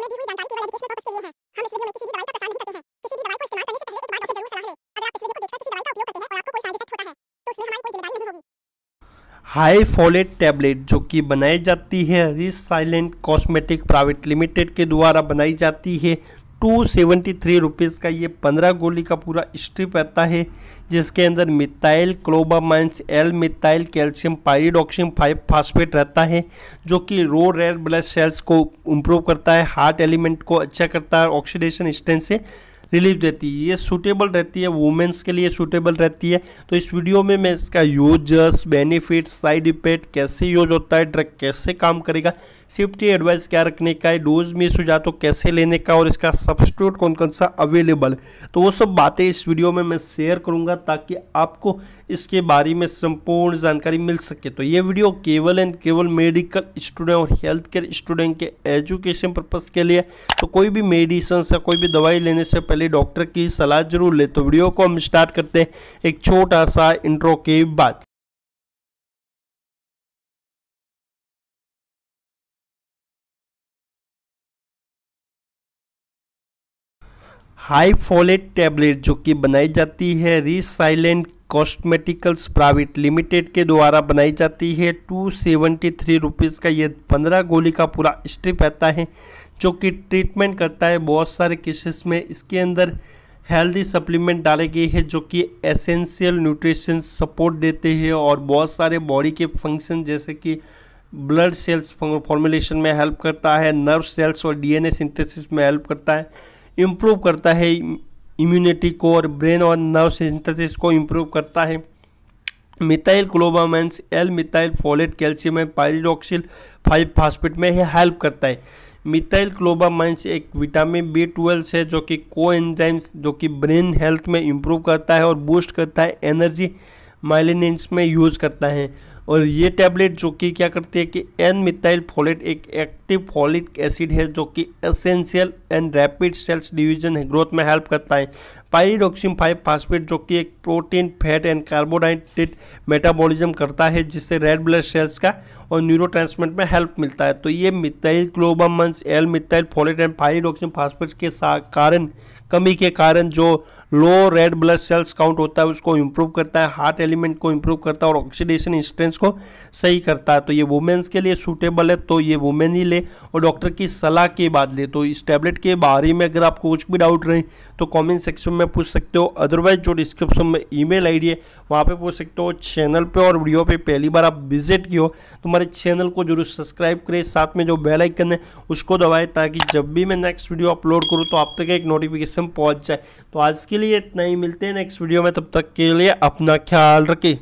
video में दी हुई जानकारी केवल एजुकेशनल पर्पस के लिए है हम इस वीडियो में किसी भी दवाई का प्रसार नहीं करते हैं किसी भी दवाई को इस्तेमाल करने से पहले एक बार डॉक्टर तो जरूर सलाह लें अगर आप इस वीडियो को देखकर किसी दवाई का उपयोग करते हैं और आपको कोई साइड इफेक्ट होता है तो उसमें हमारी कोई जिम्मेदारी नहीं होगी हाई फोलेट टैबलेट जो कि बनाई जाती है रिस साइलेंट कॉस्मेटिक प्राइवेट लिमिटेड के द्वारा बनाई जाती है टू सेवेंटी थ्री रुपीज़ का ये पंद्रह गोली का पूरा स्ट्रिप रहता है जिसके अंदर methylcobalamin L methyl calcium pyridoxal five phosphate रहता है जो कि रो रेयर ब्लड सेल्स को इम्प्रूव करता है हार्ट एलिमेंट को अच्छा करता है ऑक्सीडेशन स्टेंट से रिलीफ देती है ये सूटेबल रहती है वुमेंस के लिए सूटेबल रहती है तो इस वीडियो में मैं इसका यूजर्स बेनिफिट्स साइड इफेक्ट कैसे यूज होता है ड्रग कैसे काम करेगा सेफ्टी एडवाइस क्या रखने का है डोज में सुझा तो कैसे लेने का और इसका सब्सिट्यूट कौन कौन सा अवेलेबल तो वो सब बातें इस वीडियो में मैं शेयर करूँगा ताकि आपको इसके बारे में संपूर्ण जानकारी मिल सके तो ये वीडियो केवल एंड केवल मेडिकल स्टूडेंट और हेल्थ केयर स्टूडेंट के एजुकेशन पर्पज़ के लिए तो कोई भी मेडिसन या कोई भी दवाई लेने से पहले डॉक्टर की सलाह जरूर ले तो वीडियो को हम स्टार्ट करते हैं एक छोटा सा इंट्रो के बाद हाई फोलेट टैबलेट जो कि बनाई जाती है रिसाइलेंट कॉस्मेटिकल्स प्राइवेट लिमिटेड के द्वारा बनाई जाती है टू सेवेंटी थ्री रुपीज़ का ये पंद्रह गोली का पूरा स्ट्रिप रहता है जो कि ट्रीटमेंट करता है बहुत सारे केसेस में इसके अंदर हेल्दी सप्लीमेंट डाले गए हैं जो कि एसेंशियल न्यूट्रिशन सपोर्ट देते हैं और बहुत सारे बॉडी के फंक्शन जैसे कि ब्लड सेल्स फॉर्मुलेशन में हेल्प करता है नर्व सेल्स और डीएनए सिंथेसिस में हेल्प करता है इम्प्रूव करता है इम्यूनिटी को और ब्रेन और नर्व सिंथेसिस को इम्प्रूव करता है methylcobalamin L methyl folate calcium and pyridoxal five phosphate में यह हेल्प करता है मिथाइल क्लोबामाइंस एक विटामिन बी ट्वेल्व है जो कि को एंजाइम्स जो कि ब्रेन हेल्थ में इम्प्रूव करता है और बूस्ट करता है एनर्जी माइलिनेंस में यूज़ करता है और ये टैबलेट जो कि क्या करती है कि एन मिथाइल फोलेट एक एक्टिव फोलिक एसिड है जो कि essential and rapid cells division है ग्रोथ में हेल्प करता है पायरिडोक्सिम फाइव फास्फेट जो कि एक protein fat and carbohydrate metabolism करता है जिससे रेड ब्लड सेल्स का और न्यूरो में हेल्प मिलता है तो ये methylcobalamin L methyl folate and pyridoxal phosphate के कारण कमी के कारण जो low red blood cells count होता है उसको इम्प्रूव करता है हार्ट एलिमेंट को इम्प्रूव करता है और ऑक्सीडेशन स्ट्रेंस को सही करता है तो ये वुमेन्स के लिए सूटेबल है तो ये वुमेन ही ले और डॉक्टर की सलाह के बाद ले तो इस टैबलेट के बारे में अगर आपको कुछ भी डाउट रहे तो कमेंट सेक्शन में पूछ सकते हो अदरवाइज जो डिस्क्रिप्शन में ईमेल आईडी है वहाँ पे पूछ सकते हो चैनल पे और वीडियो पे पहली बार आप विजिट किए हो तो हमारे चैनल को जरूर सब्सक्राइब करें साथ में जो बेल आइकन है उसको दबाएं ताकि जब भी मैं नेक्स्ट वीडियो अपलोड करूँ तो आप तक एक नोटिफिकेशन पहुँच जाए तो आज के लिए इतना ही मिलते हैं नेक्स्ट वीडियो में तब तक के लिए अपना ख्याल रखें